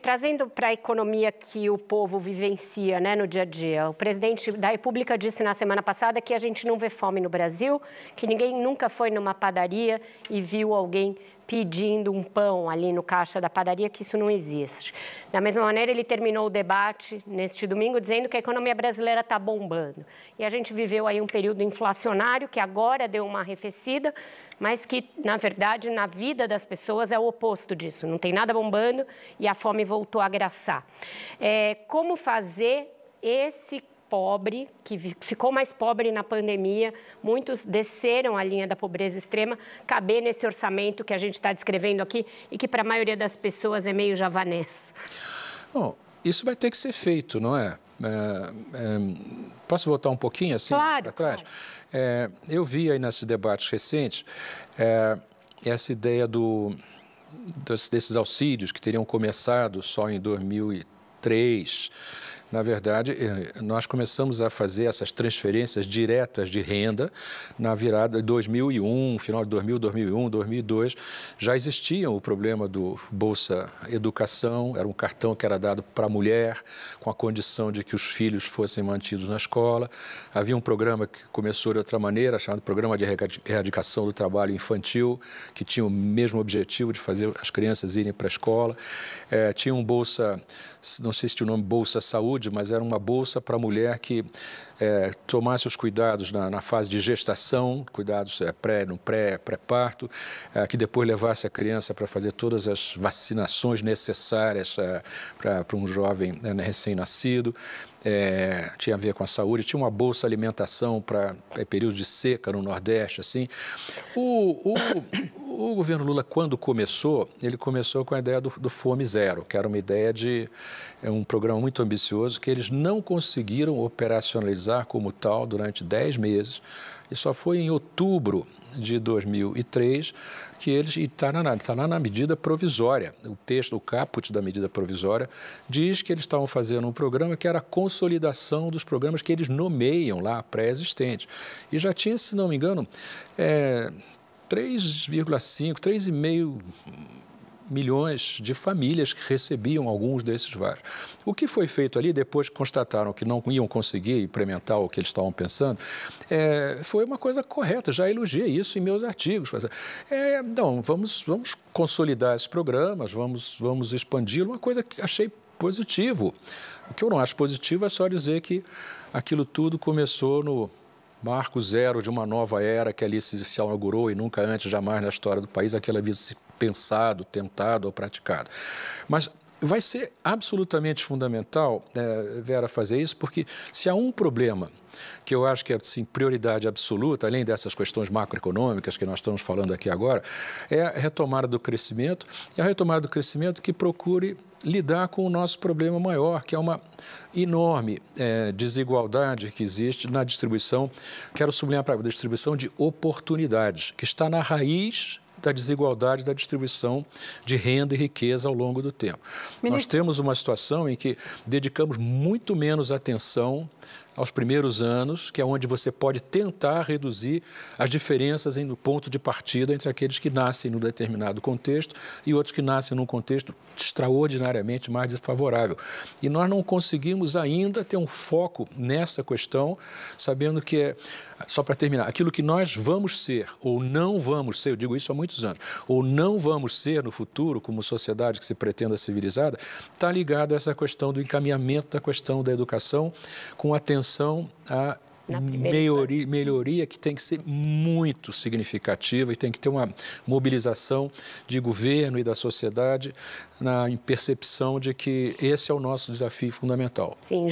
trazendo para a economia que o povo vivencia né, no dia a dia, o presidente da República disse na semana passada que a gente não vê fome no Brasil, que ninguém nunca foi numa padaria e viu alguém pedindo um pão ali no caixa da padaria, que isso não existe. Da mesma maneira, ele terminou o debate neste domingo dizendo que a economia brasileira está bombando. E a gente viveu aí um período inflacionário que agora deu uma arrefecida, mas que, na verdade, na vida das pessoas é o oposto disso. Não tem nada bombando e a fome voltou a graçar. É, como fazer esse pobre, que ficou mais pobre na pandemia, muitos desceram a linha da pobreza extrema, caber nesse orçamento que a gente está descrevendo aqui e que para a maioria das pessoas é meio javanês? Bom, isso vai ter que ser feito, não é? é, é posso voltar um pouquinho assim claro, para trás? Claro. É, eu vi aí nesses debates recentes é, essa ideia do, dos, desses auxílios que teriam começado só em 2003 na verdade, eh, nós começamos a fazer essas transferências diretas de renda na virada de 2001, final de 2000, 2001, 2002. Já existia o problema do Bolsa Educação, era um cartão que era dado para a mulher, com a condição de que os filhos fossem mantidos na escola. Havia um programa que começou de outra maneira, chamado Programa de Erradicação do Trabalho Infantil, que tinha o mesmo objetivo de fazer as crianças irem para a escola. É, tinha um Bolsa, não sei se tinha o nome Bolsa Saúde, saúde, mas era uma bolsa para a mulher que é, tomasse os cuidados na, na, fase de gestação, cuidados é, pré, no pré, pré-parto, é, que depois levasse a criança para fazer todas as vacinações necessárias é, para um jovem né, né, recém-nascido. É, tinha a ver com a saúde, tinha uma bolsa alimentação para é, período de seca no Nordeste, assim. O, o, o, governo Lula, quando começou, ele começou com a ideia do, do Fome Zero, que era uma ideia de é um programa muito ambicioso que eles não conseguiram operacionalizar como tal durante 10 meses. E só foi em outubro de 2003 que eles e está na, tá lá na medida provisória. O texto, o caput da medida provisória diz que eles estavam fazendo um programa que era a consolidação dos programas que eles nomeiam lá pré-existentes. E já tinha, se não me engano, é, 3,5, 3,5 milhões de famílias que recebiam alguns desses vários. O que foi feito ali, depois que constataram que não iam conseguir implementar o que eles estavam pensando, é, foi uma coisa correta, já elogiei isso em meus artigos. É, não, vamos, vamos consolidar esses programas, vamos, vamos expandi-lo, uma coisa que achei positivo. O que eu não acho positivo é só dizer que aquilo tudo começou no marco zero de uma nova era que ali se, se inaugurou e nunca antes, jamais na história do país, aquela havia se pensado, tentado ou praticado. Mas vai ser absolutamente fundamental, é, Vera, fazer isso, porque se há um problema que eu acho que é assim, prioridade absoluta, além dessas questões macroeconômicas que nós estamos falando aqui agora, é a retomada do crescimento, e a retomada do crescimento que procure lidar com o nosso problema maior, que é uma enorme é, desigualdade que existe na distribuição, quero sublinhar para a distribuição de oportunidades, que está na raiz da desigualdade da distribuição de renda e riqueza ao longo do tempo. Ministro... Nós temos uma situação em que dedicamos muito menos atenção aos primeiros anos, que é onde você pode tentar reduzir as diferenças no ponto de partida entre aqueles que nascem num determinado contexto e outros que nascem num contexto extraordinariamente mais desfavorável. E nós não conseguimos ainda ter um foco nessa questão, sabendo que é, só para terminar, aquilo que nós vamos ser ou não vamos ser, eu digo isso há muitos anos, ou não vamos ser no futuro como sociedade que se pretenda civilizada, está ligado a essa questão do encaminhamento da questão da educação com atenção atenção à melhoria, melhoria, que tem que ser muito significativa e tem que ter uma mobilização de governo e da sociedade na percepção de que esse é o nosso desafio fundamental. Sim,